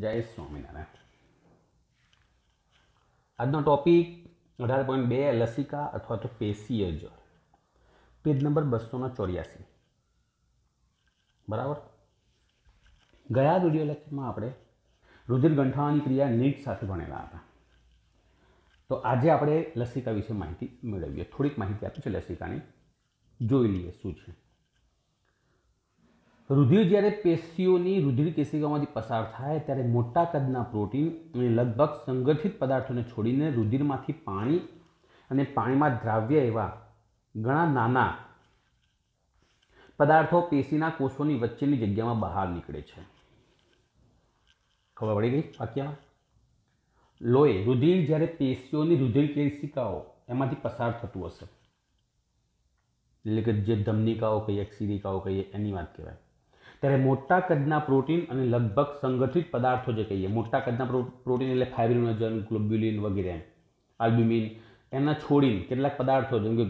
જય સ્વામિનારાયણ આજનો ટોપિક અઢાર પોઈન્ટ બે લસિકા અથવા તો પેશીય જળ પેજ નંબર બસોનો ચોર્યાસી બરાબર ગયા વિડીયો લેક્ચરમાં આપણે રુધિર ગંઠાવાની ક્રિયા નીટ સાથે ભણેલા હતા તો આજે આપણે લસિકા વિશે માહિતી મેળવીએ થોડીક માહિતી આપી છે લસિકાની જોઈ લઈએ શું છે રુધિર જ્યારે પેશીઓની રુધિર કેશિકામાંથી પસાર થાય ત્યારે મોટા કદના પ્રોટીન અને લગભગ સંગઠિત પદાર્થોને છોડીને રુધિરમાંથી પાણી અને પાણીમાં દ્રાવ્ય એવા ઘણા નાના પદાર્થો પેશીના કોષોની વચ્ચેની જગ્યામાં બહાર નીકળે છે ખબર પડી ગઈ વાક્યમાં લોહી રુધિર જ્યારે પેશીઓની રુધિર કેશિકાઓ એમાંથી પસાર થતું હશે એટલે કે જે ધમનિકાઓ કહીએ ક્ષીરિકાઓ કહીએ એની વાત કહેવાય ત્યારે મોટા કદના પ્રોટીન અને લગભગ સંગઠિત પદાર્થો જે કહીએ મોટા કદના પ્રોટીન એટલે ફાઇબ્રિનોજન ગ્લોબ્યુલિન વગેરે આલ્બ્યુમિન એના છોડીને કેટલાક પદાર્થો જેમ કે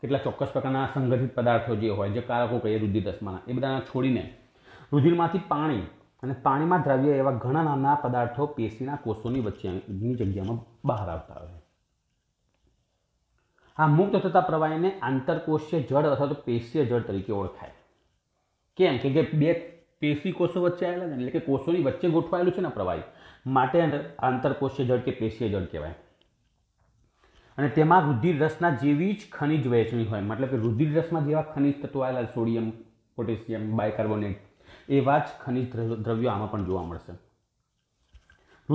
કેટલા ચોક્કસ પ્રકારના સંગઠિત પદાર્થો જે હોય જે કારકો કહીએ રુધિરસમાંના એ બધાના છોડીને રુધિરમાંથી પાણી અને પાણીમાં દ્રવ્ય એવા ઘણા નાના પદાર્થો પેશીના કોષોની વચ્ચેની જગ્યામાં બહાર આવતા હોય આ મુક્ત થતા પ્રવાહીને આંતરકોષીય જળ અથવા તો પેશીય જળ તરીકે ઓળખાય કેમ કે જે બે પેશી કોષો વચ્ચે આવેલા ને એટલે કે કોષોની વચ્ચે ગોઠવાયેલું છે ને પ્રવાહી માટે આંતરકોષીય જળ કે પેશીય જળ કહેવાય અને તેમાં રુધિર રસના જેવી જ ખનિજ વહેંચણી હોય મતલબ કે રુધિર રસમાં જેવા ખનિજ તત્વો આવેલા સોડિયમ પોટેશિયમ બાયકાર્બોનેટ એવા જ ખનિજ દ્રવ્યો આમાં પણ જોવા મળશે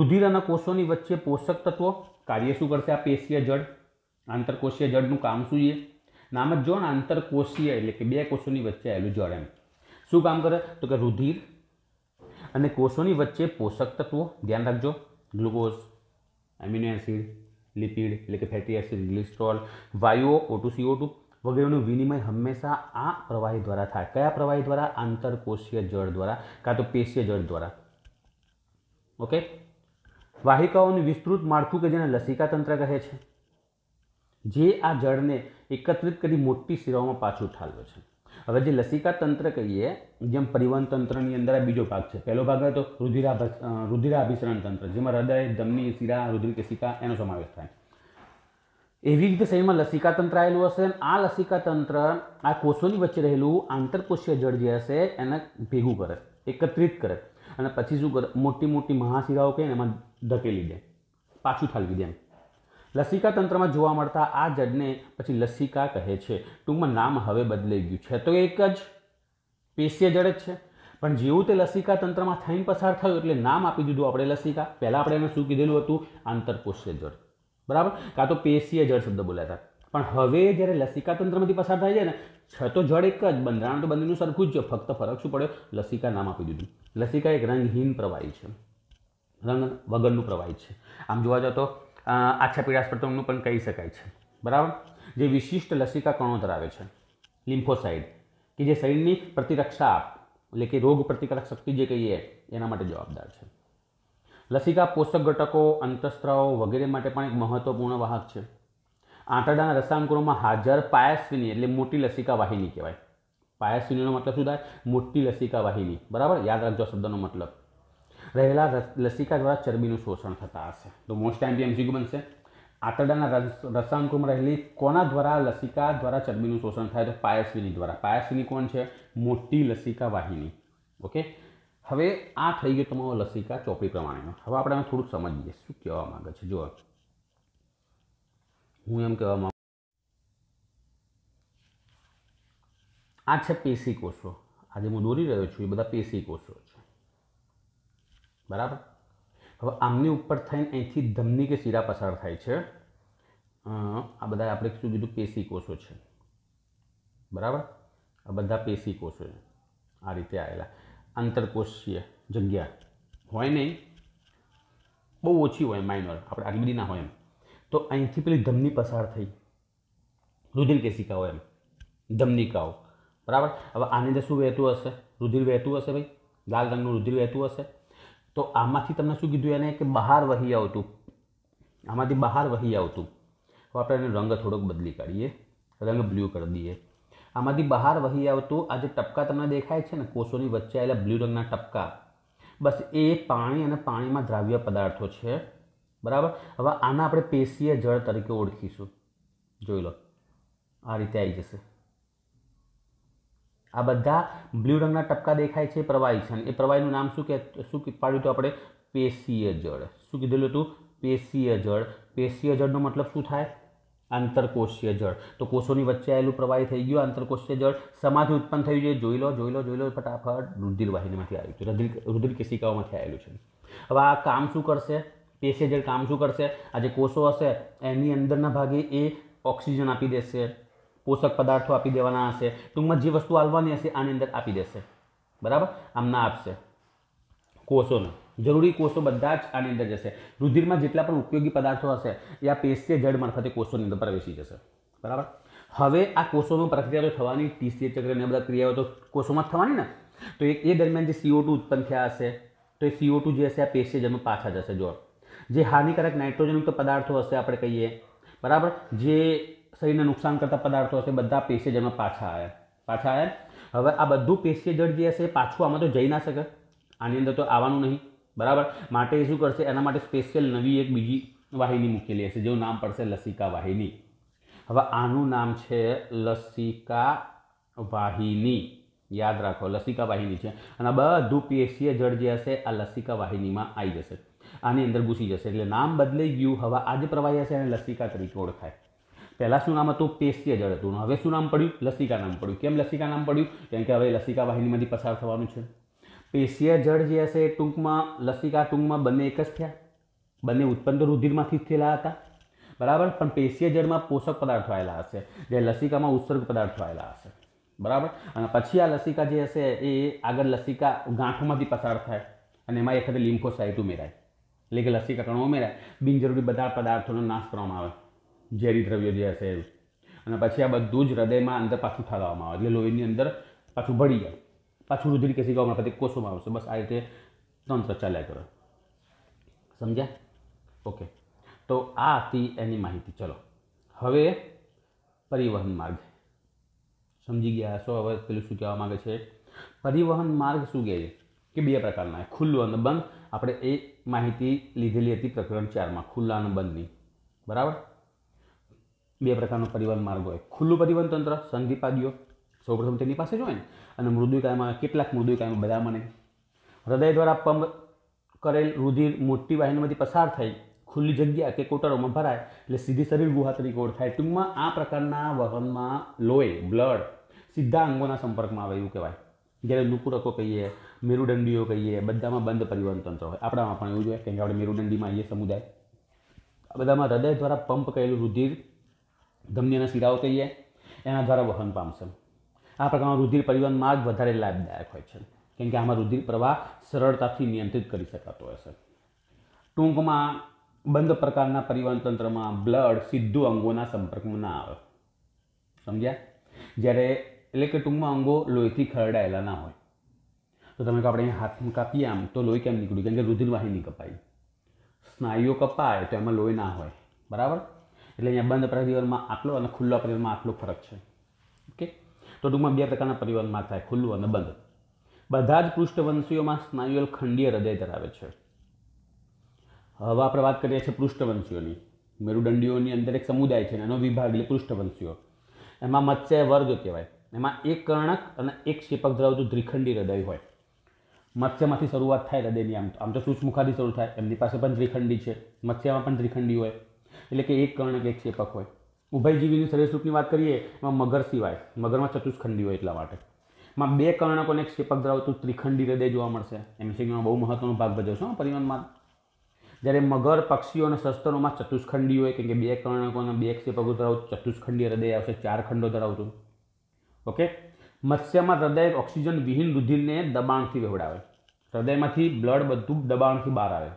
રુધિર અને કોષોની વચ્ચે પોષક તત્વો કાર્ય શું કરશે આ પેશીય જળ આંતરકોષીય જળનું કામ શું છે નામ જ જો આંતરકોષીય એટલે કે બે કોષોની વચ્ચે આવેલું જળ એમ શું કામ કરે તો કે રુધિર અને કોષોની વચ્ચે પોષક તત્વો ધ્યાન રાખજો ગ્લુકોઝ એમિનો એસિડ લિપિડ એટલે કે ફેટી એસિડ ગ્લિસ્ટ્રોલ વાયુઓ ઓટુ સીઓ ટુ વગેરેનું વિનિમય હંમેશા આ પ્રવાહી દ્વારા થાય કયા પ્રવાહી દ્વારા આંતરકોષીય જળ દ્વારા કાં તો પેશીય જળ દ્વારા ઓકે વાહિકાઓનું વિસ્તૃત માળખું કે જેને લસિકા તંત્ર કહે છે જે આ જળને એકત્રિત કરી મોટી શિરાઓમાં પાછું ઠાલવે છે હવે જે લસિકા તંત્ર કહીએ જેમ પરિવહન તંત્રની અંદર આ બીજો ભાગ છે પહેલો ભાગ હતો રુધિરાભ રુધિરાભિસરણ તંત્ર જેમાં હૃદય ધમની શિરા રુધિરકેશિકા એનો સમાવેશ થાય એવી રીતે શરીરમાં લસિકા તંત્ર આવેલું હશે આ લસિકા તંત્ર આ કોષોની વચ્ચે રહેલું આંતરકોષીય જળ જે હશે એને ભેગું કરે એકત્રિત કરે અને પછી શું કરે મોટી મોટી મહાશિરાઓ કે એમાં ધકેલી દે પાછું ઠાલવી દે એમ લસિકા તંત્રમાં જોવા મળતા આ જડને પછી લસિકા કહે છે ટૂંકમાં નામ હવે બદલાઈ ગયું છે તો એક જ પેશીય જડ જ છે પણ જેવું તે લસિકા તંત્રમાં થઈને પસાર થયું એટલે નામ આપી દીધું આપણે લસિકા પહેલાં આપણે એને શું કીધેલું હતું આંતરકોષીય જળ બરાબર કાં તો પેશીય જડ શબ્દ બોલાતા પણ હવે જ્યારે લસિકા તંત્રમાંથી પસાર થાય છે ને છ તો જળ એક જ બંધારણ તો બંનેનું સરખું જ છે ફક્ત ફરક શું પડ્યો લસિકા નામ આપી દીધું લસિકા એક રંગહીન પ્રવાહી છે રંગ વગરનું પ્રવાહી છે આમ જોવા જાવ તો આછા પીળાશ પણ કહી શકાય છે બરાબર જે વિશિષ્ટ લસિકા કણો ધરાવે છે લિમ્ફોસાઇડ કે જે શરીરની પ્રતિરક્ષા એટલે કે રોગ પ્રતિકારક શક્તિ જે કહીએ એના માટે જવાબદાર છે લસિકા પોષક ઘટકો અંતઃસ્ત્રાવો વગેરે માટે પણ એક મહત્વપૂર્ણ વાહક છે આંતરડાના રસાંકુરોમાં હાજર પાયાસ્વિની એટલે મોટી લસિકા વાહિની કહેવાય પાયાસ્વિનીનો મતલબ શું થાય મોટી લસિકા વાહિની બરાબર યાદ રાખજો શબ્દનો મતલબ રહેલા લસિકા દ્વારા ચરબીનું શોષણ થતા હશે તો મોસ્ટ ટાઈમ બી એમસીક્યુ બનશે આંતરડાના રસાંકોમાં રહેલી કોના દ્વારા લસિકા દ્વારા ચરબીનું શોષણ થાય તો પાયસ્વિની દ્વારા પાયસ્વિની કોણ છે મોટી લસિકા વાહિની ઓકે હવે આ થઈ ગયું તમારો લસિકા ચોપડી પ્રમાણેનો હવે આપણે આમાં થોડુંક સમજીએ શું કહેવા માંગે છે જો હું એમ કહેવા માગું આ છે પેશી કોષો આજે હું દોરી રહ્યો છું એ બધા પેશી કોષો છે બરાબર હવે આમની ઉપર થઈને અહીંથી ધમની કે શીરા પસાર થાય છે આ બધા આપણે શું કીધું પેશી કોષો છે બરાબર આ બધા પેશી કોષો છે આ રીતે આવેલા આંતરકોષીય જગ્યા હોય નહીં બહુ ઓછી હોય માઇનોર આપણે આટલી બધી ના હોય એમ તો અહીંથી પેલી ધમની પસાર થઈ રુધિર કેશિકાઓ એમ ધમનિકાઓ બરાબર હવે આની અંદર શું વહેતું હશે રુધિર વહેતું હશે ભાઈ લાલ રંગનું રુધિર વહેતું હશે તો આમાંથી તમને શું કીધું એને કે બહાર વહી આવતું આમાંથી બહાર વહી આવતું તો આપણે એનો રંગ થોડોક બદલી કાઢીએ રંગ બ્લુ કરી દઈએ આમાંથી બહાર વહી આવતું આ જે ટપકા તમને દેખાય છે ને કોષોની વચ્ચે આવેલા બ્લુ રંગના ટપકા બસ એ પાણી અને પાણીમાં દ્રાવ્ય પદાર્થો છે બરાબર હવે આના આપણે પેશીય જળ તરીકે ઓળખીશું જોઈ લો આ રીતે આવી જશે આ બધા બ્લુ રંગના ટપકા દેખાય છે પ્રવાહી છે અને એ પ્રવાહીનું નામ શું કે શું પાડ્યું હતું આપણે પેશીય જળ શું કીધેલું હતું પેશીય જળ પેશીય જળનો મતલબ શું થાય આંતરકોષીય જળ તો કોષોની વચ્ચે આવેલું પ્રવાહી થઈ ગયું આંતરકોષીય જળ સમાધિ ઉત્પન્ન થયું છે જોઈ લો જોઈ લો જોઈ લો ફટાફટ રુધિરવાહિનીમાંથી આવ્યું છે રુધિર રુધિર કેશિકાઓમાંથી આવેલું છે હવે આ કામ શું કરશે પેશીય જળ કામ શું કરશે આ જે કોષો હશે એની અંદરના ભાગે એ ઓક્સિજન આપી દેશે પોષક પદાર્થો આપી દેવાના હશે ટૂંકમાં જે વસ્તુ આવવાની હશે આની અંદર આપી દેશે બરાબર આમના આપશે કોષોને જરૂરી કોષો બધા જ આની અંદર જશે રુધિરમાં જેટલા પણ ઉપયોગી પદાર્થો હશે એ આ પેસ્ટીય જળ મારફતે કોષોની અંદર પ્રવેશી જશે બરાબર હવે આ કોષોમાં પ્રક્રિયા તો થવાની ટીસીએ ચક્ર ને બધા ક્રિયાઓ તો કોષોમાં જ થવાની ને તો એ એ દરમિયાન જે સીઓ ટુ ઉત્પન્ન થયા હશે તો એ સીઓ ટુ જે હશે આ પેસ્ટીય જળમાં પાછા જશે જો જે હાનિકારક નાઇટ્રોજનયુક્ત પદાર્થો હશે આપણે કહીએ બરાબર જે શરીરને નુકસાન કરતા પદાર્થો હશે બધા પેસેજરમાં પાછા આવ્યા પાછા આવ્યા હવે આ બધું પેસેજર જે હશે પાછું આમાં તો જઈ ના શકે આની અંદર તો આવવાનું નહીં બરાબર માટે શું કરશે એના માટે સ્પેશિયલ નવી એક બીજી વાહિની મૂકેલી હશે જેનું નામ પડશે લસિકા વાહિની હવે આનું નામ છે લસિકા વાહિની યાદ રાખો લસિકા વાહિની છે અને બધું પેશીય જળ જે હશે આ લસિકા વાહિનીમાં આવી જશે આની અંદર ઘૂસી જશે એટલે નામ બદલાઈ ગયું હવે આ જે પ્રવાહી હશે એને લસિકા તરીકે ઓળખાય પહેલાં શું નામ હતું પેસ્ય જળ હતું હવે શું નામ પડ્યું લસિકા નામ પડ્યું કેમ લસિકા નામ પડ્યું કેમ કે હવે લસિકા વાહિનીમાંથી પસાર થવાનું છે પેશીય જળ જે હશે ટૂંકમાં લસિકા ટૂંકમાં બંને એક જ થયા બંને ઉત્પન્ન રુધિરમાંથી જ થયેલા હતા બરાબર પણ પેશીય જળમાં પોષક પદાર્થો આવેલા હશે જે લસિકામાં ઉત્સર્ગ પદાર્થો આવેલા હશે બરાબર અને પછી આ લસિકા જે હશે એ આગળ લસિકા ગાંઠોમાંથી પસાર થાય અને એમાં એક લીમ્ફોસાઇટ ઉમેરાય એટલે કે લસિકા કણો ઉમેરાય બિનજરૂરી બધા પદાર્થોનો નાશ કરવામાં આવે ઝેરી દ્રવ્યો જે હશે અને પછી આ બધું જ હૃદયમાં અંદર પાછું ઠાલવામાં આવે એટલે લોહીની અંદર પાછું ભળી જાય પાછું રુધિર કેસી ગવામાં પછી કોષોમાં આવશે બસ આ રીતે તંત્ર ચાલ્યા કરે સમજ્યા ઓકે તો આ હતી એની માહિતી ચલો હવે પરિવહન માર્ગ સમજી ગયા હશો હવે પેલું શું કહેવા માગે છે પરિવહન માર્ગ શું કહે છે કે બે પ્રકારના ખુલ્લો અને બંધ આપણે એ માહિતી લીધેલી હતી પ્રકરણ ચારમાં ખુલ્લા અને બંધની બરાબર બે પ્રકારનો પરિવહન માર્ગ હોય ખુલ્લું પરિવહન તંત્ર સંધિપાદીઓ સૌપ્રથમ તેની પાસે જ હોય ને અને મૃદુકાયમાં કેટલાક મૃદુકાયમાં બધા મને હૃદય દ્વારા પંપ કરેલ રુધિર મોટી વાહિનીમાંથી પસાર થઈ ખુલ્લી જગ્યા કે કોટરોમાં ભરાય એટલે સીધી શરીર ગુહા તરીકે ઓળખાય ટૂંકમાં આ પ્રકારના વહનમાં લોહી બ્લડ સીધા અંગોના સંપર્કમાં આવે એવું કહેવાય જ્યારે નુકુરકો કહીએ મેરુદંડીઓ કહીએ બધામાં બંધ પરિવહન તંત્ર હોય આપણામાં પણ એવું જોઈએ કેમ કે આપણે મેરુદંડીમાં આવીએ સમુદાય આ બધામાં હૃદય દ્વારા પંપ કરેલું રુધિર ધમની અને શિરાઓ કહીએ એના દ્વારા વહન પામશે આ પ્રકારનો રુધિર પરિવહન માર્ગ વધારે લાભદાયક હોય છે કેમ કે આમાં રુધિર પ્રવાહ સરળતાથી નિયંત્રિત કરી શકાતો હશે ટૂંકમાં બંધ પ્રકારના પરિવહન તંત્રમાં બ્લડ સીધું અંગોના સંપર્કમાં ના આવે સમજ્યા જ્યારે એટલે કે ટૂંકમાં અંગો લોહીથી ખરડાયેલા ના હોય તો તમે આપણે અહીંયા હાથમાં કાપીએ આમ તો લોહી કેમ નીકળ્યું કેમ કે રુધિરવાહી નહીં કપાય સ્નાયુઓ કપાય તો એમાં લોહી ના હોય બરાબર એટલે અહીંયા બંધ પરિવારમાં આટલો અને ખુલ્લા પરિવારમાં આટલો ફરક છે ઓકે તો ટૂંકમાં બે પ્રકારના પરિવારમાં થાય ખુલ્લું અને બંધ બધા જ પૃષ્ઠવંશીઓમાં સ્નાયુઅલ ખંડીય હૃદય ધરાવે છે હવે આપણે વાત કરીએ છીએ પૃષ્ઠવંશીઓની મેરુદંડીઓની અંદર એક સમુદાય છે એનો વિભાગ એટલે પૃષ્ઠવંશીઓ એમાં મત્સ્ય વર્ગ કહેવાય એમાં એક કર્ણક અને એક ક્ષેપક ધરાવતું ત્રિખંડી હૃદય હોય મત્સ્યમાંથી શરૂઆત થાય હૃદયની આમ આમ તો સૂચમુખાથી શરૂ થાય એમની પાસે પણ ત્રિખંડી છે મત્સ્યમાં પણ ત્રિખંડી હોય એટલે કે એક કર્ણક એક ચેપક હોય ઉભયજીવીની સરીસૃપની વાત કરીએ એમાં મગર સિવાય મગરમાં ચતુષ્ખંડી હોય એટલા માટે માં બે કર્ણક અને એક ધરાવતું ત્રિખંડી હૃદય જોવા મળશે એમસીક્યુમાં બહુ મહત્વનો ભાગ ભજવશે પરિવહનમાં જ્યારે મગર પક્ષીઓ અને સસ્તનોમાં ચતુષ્ખંડી હોય કેમ કે બે કર્ણકો અને બે ક્ષેપકો ધરાવતું ચતુષ્ખંડી હૃદય આવશે ચાર ખંડો ધરાવતું ઓકે મત્સ્યમાં હૃદય ઓક્સિજન વિહીન રુધિરને દબાણથી વેવડાવે હૃદયમાંથી બ્લડ બધું દબાણથી બહાર આવે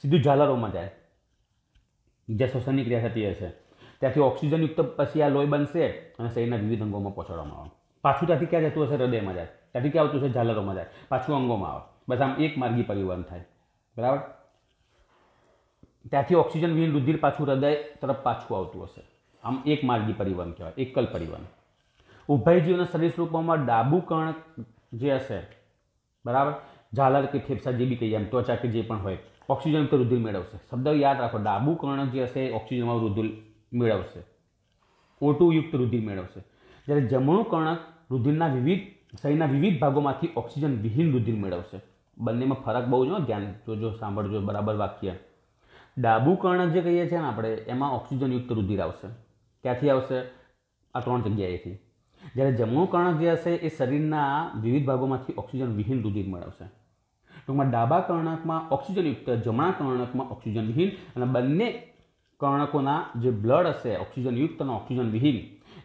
સીધું ઝાલરોમાં જાય જે શ્વસનની ક્રિયા થતી હશે ત્યાંથી ઓક્સિજનયુક્ત પછી આ લોહી બનશે અને શરીરના વિવિધ અંગોમાં પહોંચાડવામાં આવે પાછું ત્યાંથી ક્યાં જતું હશે હૃદયમાં જાય ત્યાંથી ક્યાં આવતું હશે ઝાલરોમાં જાય પાછું અંગોમાં આવે બસ આમ એક માર્ગી પરિવહન થાય બરાબર ત્યાંથી ઓક્સિજન વિહીન રુધિર પાછું હૃદય તરફ પાછું આવતું હશે આમ એક માર્ગી પરિવહન કહેવાય એકલ પરિવહન ઉભયજીવના શરીર સ્વરૂપોમાં ડાબુ કર્ણ જે હશે બરાબર ઝાલર કે ફેફસા જે બી કહીએ એમ ત્વચા કે જે પણ હોય ઓક્સિજન તો રુધિર મેળવશે શબ્દ યાદ રાખો ડાબુ કર્ણ જે હશે ઓક્સિજનમાં રુધિર મેળવશે ઓટુયુક્ત રુધિર મેળવશે જ્યારે જમણું કર્ણક રુધિરના વિવિધ શરીરના વિવિધ ભાગોમાંથી ઓક્સિજન વિહીન રુધિર મેળવશે બંનેમાં ફરક બહુ જો ધ્યાન જોજો સાંભળજો બરાબર વાક્ય ડાબુ કર્ણ જે કહીએ છીએ ને આપણે એમાં ઓક્સિજનયુક્ત રુધિર આવશે ક્યાંથી આવશે આ ત્રણ જગ્યાએથી જ્યારે જમણું કર્ણક જે હશે એ શરીરના વિવિધ ભાગોમાંથી ઓક્સિજન વિહીન રુધિર મેળવશે ટૂંકમાં ડાબા કર્ણકમાં ઓક્સિજનયુક્ત જમણા કર્ણકમાં ઓક્સિજનવિહીન અને બંને કર્ણકોના જે બ્લડ હશે ઓક્સિજનયુક્ત અને ઓક્સિજનવિહીન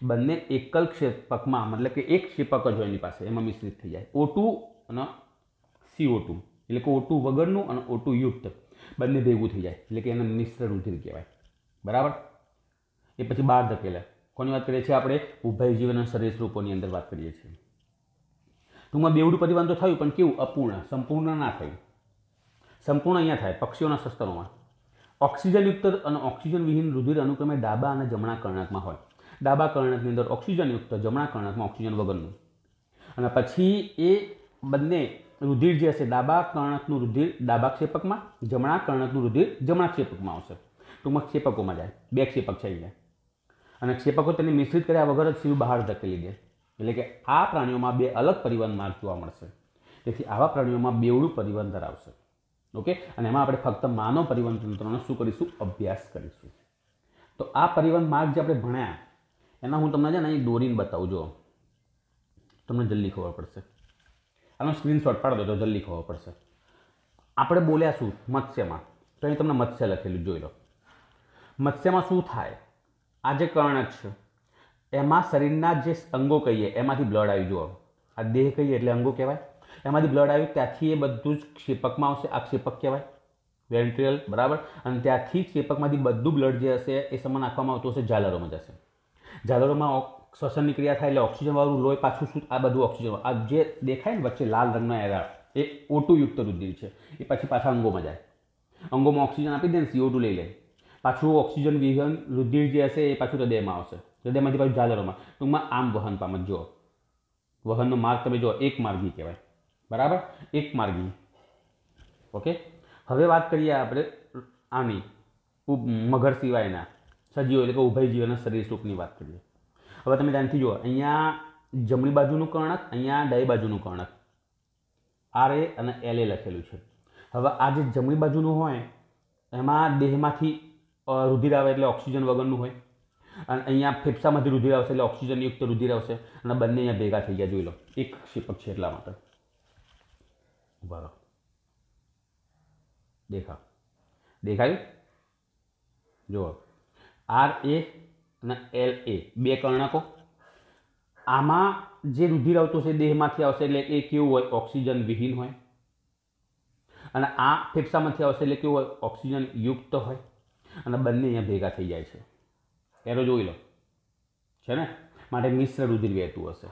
બંને એકલ ક્ષેપકમાં મતલબ કે એક ક્ષેપક જ હોય એની પાસે એમાં મિશ્રિત થઈ જાય ઓટુ અને સીઓ ટુ એટલે કે ઓ વગરનું અને ઓટુ યુક્ત બંને ભેગું થઈ જાય એટલે કે એને મિશ્ર રુધિર કહેવાય બરાબર એ પછી બહાર ધકેલા કોની વાત કરીએ છીએ આપણે ઉભય જીવન અને રૂપોની અંદર વાત કરીએ છીએ ટૂંકમાં બેવડું પરિવહન તો થયું પણ કેવું અપૂર્ણ સંપૂર્ણ ના થયું સંપૂર્ણ અહીંયા થાય પક્ષીઓના સસ્તનોમાં ઓક્સિજનયુક્ત અને ઓક્સિજન વિહીન રુધિર અનુક્રમે ડાબા અને જમણા કર્ણકમાં હોય ડાબા કર્ણકની અંદર ઓક્સિજનયુક્ત જમણા કર્ણકમાં ઓક્સિજન વગરનું અને પછી એ બંને રુધિર જે હશે ડાબા કર્ણકનું રુધિર ડાબા ક્ષેપકમાં જમણા કર્ણકનું રુધિર જમણા ક્ષેપકમાં આવશે ટૂંકમાં ક્ષેપકોમાં જાય બે ક્ષેપક છે અહીંયા અને ક્ષેપકો તેને મિશ્રિત કર્યા વગર જ સીધું બહાર ધકેલી દે એટલે કે આ પ્રાણીઓમાં બે અલગ પરિવહન માર્ગ જોવા મળશે તેથી આવા પ્રાણીઓમાં બેવડું પરિવહન ધરાવશે ઓકે અને એમાં આપણે ફક્ત માનવ પરિવહન તંત્રનો શું કરીશું અભ્યાસ કરીશું તો આ પરિવહન માર્ગ જે આપણે ભણ્યા એના હું તમને છે ને અહીં દોરીને બતાવું જો તમને જલ્દી ખબર પડશે આનો સ્ક્રીનશોટ પાડી દો તો જલ્દી ખબર પડશે આપણે બોલ્યા શું મત્સ્યમાં તો અહીં તમને મત્સ્ય લખેલું જોઈ લો મત્સ્યમાં શું થાય આ જે કર્ણક છે એમાં શરીરના જે અંગો કહીએ એમાંથી બ્લડ આવી જુઓ આ દેહ કહીએ એટલે અંગો કહેવાય એમાંથી બ્લડ આવ્યું ત્યાંથી એ બધું જ ક્ષેપકમાં આવશે આ ક્ષેપક કહેવાય વેન્ટ્રિયલ બરાબર અને ત્યાંથી ક્ષેપકમાંથી બધું બ્લડ જે હશે એ સમાન નાખવામાં આવતું હશે ઝાલરોમાં જશે ઝાલરોમાં શ્વસનની ક્રિયા થાય એટલે ઓક્સિજનવાળું લોહી પાછું શું આ બધું ઓક્સિજન આ જે દેખાય ને વચ્ચે લાલ રંગના એરાળ એ ઓટુયુક્ત રુધિર છે એ પછી પાછા અંગોમાં જાય અંગોમાં ઓક્સિજન આપી દે ને સીઓ લઈ લે પાછું ઓક્સિજન વિહન રુધિર જે હશે એ પાછું હૃદયમાં આવશે હૃદયમાંથી પાછું ઝાલરોમાં ટૂંકમાં આમ વહન પામે જુઓ વહનનો માર્ગ તમે જુઓ એક માર્ગી કહેવાય બરાબર એક માર્ગી ઓકે હવે વાત કરીએ આપણે આની મગર સિવાયના સજીવો એટલે કે ઉભય જીવનના શરીર સ્વરૂપની વાત કરીએ હવે તમે ધ્યાનથી જુઓ અહીંયા જમણી બાજુનું કર્ણક અહીંયા ડાઈ બાજુનું કર્ણક આર એ અને એલ એ લખેલું છે હવે આ જે જમણી બાજુનું હોય એમાં દેહમાંથી રુધિર આવે એટલે ઓક્સિજન વગરનું હોય અને અહીંયા ફેફસામાંથી રુધિર આવશે એટલે ઓક્સિજનયુક્ત રુધિર આવશે અને બંને અહીંયા ભેગા થઈ ગયા જોઈ લો એક ક્ષેપક છે એટલા માટે બરાબર દેખા દેખાયું જુઓ આર એ અને એલ એ બે કર્ણકો આમાં જે રુધિર આવતું છે દેહમાંથી આવશે એટલે એ કેવું હોય ઓક્સિજન વિહીન હોય અને આ ફેફસામાંથી આવશે એટલે કેવું હોય ઓક્સિજન યુક્ત હોય અને બંને અહીંયા ભેગા થઈ જાય છે એરો જોઈ લો છે ને માટે મિશ્ર રુધિર વહેતું હશે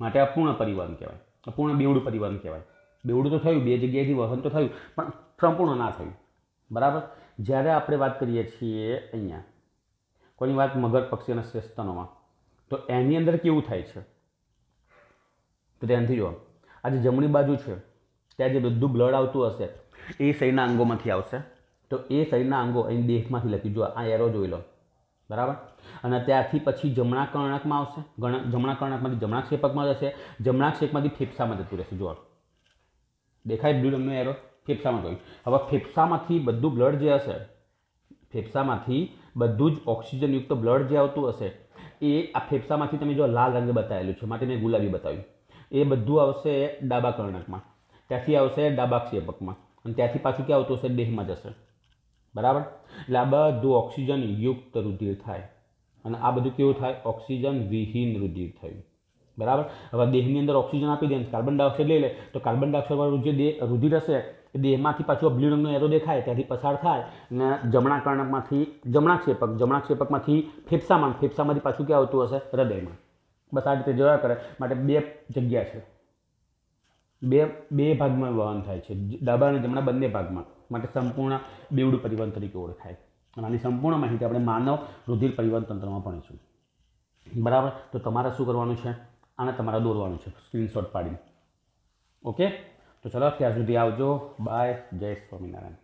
માટે અપૂર્ણ પરિવહન કહેવાય અપૂર્ણ બેવડું પરિવહન કહેવાય બેવડું તો થયું બે જગ્યાએથી વહન તો થયું પણ સંપૂર્ણ ના થયું બરાબર જ્યારે આપણે વાત કરીએ છીએ અહીંયા કોની વાત મગર પક્ષી અને શ્રેષ્ઠનોમાં તો એની અંદર કેવું થાય છે તો ધ્યાનથી જુઓ આ જે જમણી બાજુ છે ત્યાં જે બધું બ્લડ આવતું હશે એ શરીરના અંગોમાંથી આવશે તો એ શરીરના અંગો અહીં દેહમાંથી લખી જુઓ આ એરો જોઈ લો બરાબર અને ત્યારથી પછી જમણા કર્ણકમાં આવશે જમણા કર્ણકમાંથી જમણા ક્ષેપકમાં જશે જમણા ક્ષેપમાંથી ફેફસામાં જતું રહેશે જોર દેખાય બ્લુ રંગનો એરો ફેફસામાં ગયું હવે ફેફસામાંથી બધું બ્લડ જે હશે ફેફસામાંથી બધું જ ઓક્સિજનયુક્ત બ્લડ જે આવતું હશે એ આ ફેફસામાંથી તમે જો લાલ રંગ બતાવેલું છે માટે મેં ગુલાબી બતાવ્યું એ બધું આવશે ડાબા કર્ણકમાં ત્યાંથી આવશે ડાબા ક્ષેપકમાં અને ત્યાંથી પાછું ક્યાં આવતું હશે દેહમાં જશે બરાબર એટલે આ બધું ઓક્સિજન યુક્ત રુધિર થાય અને આ બધું કેવું થાય ઓક્સિજન વિહીન રુધિર થયું બરાબર હવે દેહની અંદર ઓક્સિજન આપી દે કાર્બન ડાયોક્સાઇડ લઈ લે તો કાર્બન ડાયોક્સાઇડવાળું જે દેહ રુધિર હશે એ દેહમાંથી પાછું બ્લુ રંગનો એરો દેખાય ત્યાંથી પસાર થાય અને જમણા કર્ણકમાંથી જમણા ક્ષેપક જમણા ક્ષેપકમાંથી ફેફસામાં ફેફસામાંથી પાછું ક્યાં આવતું હશે હૃદયમાં બસ આ રીતે જોયા કરે માટે બે જગ્યા છે બે બે ભાગમાં વહન થાય છે ડાબા અને જમણા બંને ભાગમાં માટે સંપૂર્ણ બેવડું પરિવહન તરીકે ઓળખાય અને આની સંપૂર્ણ માહિતી આપણે માનવ રુધિર પરિવહન તંત્રમાં ભણીશું બરાબર તો તમારે શું કરવાનું છે આને તમારે દોરવાનું છે સ્ક્રીનશોટ પાડીને ઓકે તો ચલો ત્યાં સુધી આવજો બાય જય સ્વામિનારાયણ